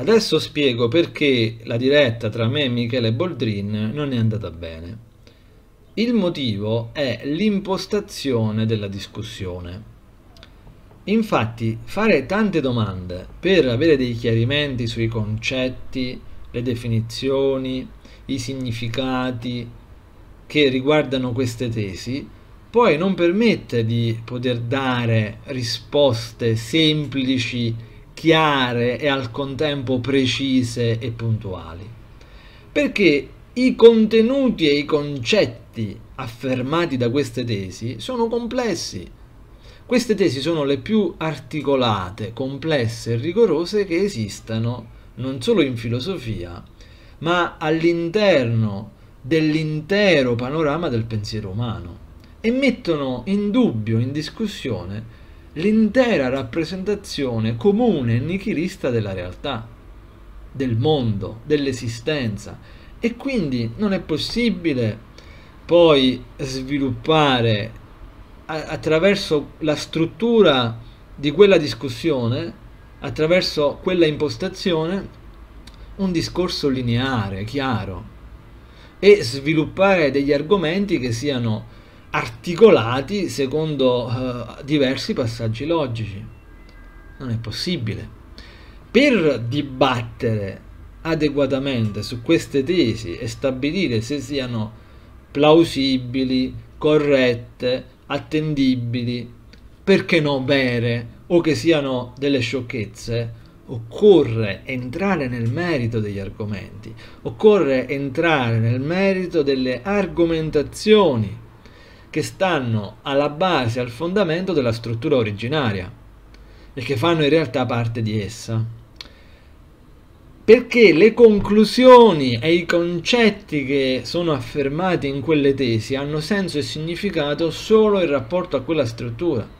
Adesso spiego perché la diretta tra me e Michele Boldrin non è andata bene. Il motivo è l'impostazione della discussione. Infatti, fare tante domande per avere dei chiarimenti sui concetti, le definizioni, i significati che riguardano queste tesi, poi non permette di poter dare risposte semplici e chiare e al contempo precise e puntuali, perché i contenuti e i concetti affermati da queste tesi sono complessi. Queste tesi sono le più articolate, complesse e rigorose che esistano non solo in filosofia, ma all'interno dell'intero panorama del pensiero umano e mettono in dubbio, in discussione, l'intera rappresentazione comune e nichilista della realtà, del mondo, dell'esistenza. E quindi non è possibile poi sviluppare attraverso la struttura di quella discussione, attraverso quella impostazione, un discorso lineare, chiaro, e sviluppare degli argomenti che siano articolati secondo eh, diversi passaggi logici. Non è possibile. Per dibattere adeguatamente su queste tesi e stabilire se siano plausibili, corrette, attendibili, perché no vere o che siano delle sciocchezze, occorre entrare nel merito degli argomenti, occorre entrare nel merito delle argomentazioni che stanno alla base, al fondamento della struttura originaria e che fanno in realtà parte di essa. Perché le conclusioni e i concetti che sono affermati in quelle tesi hanno senso e significato solo in rapporto a quella struttura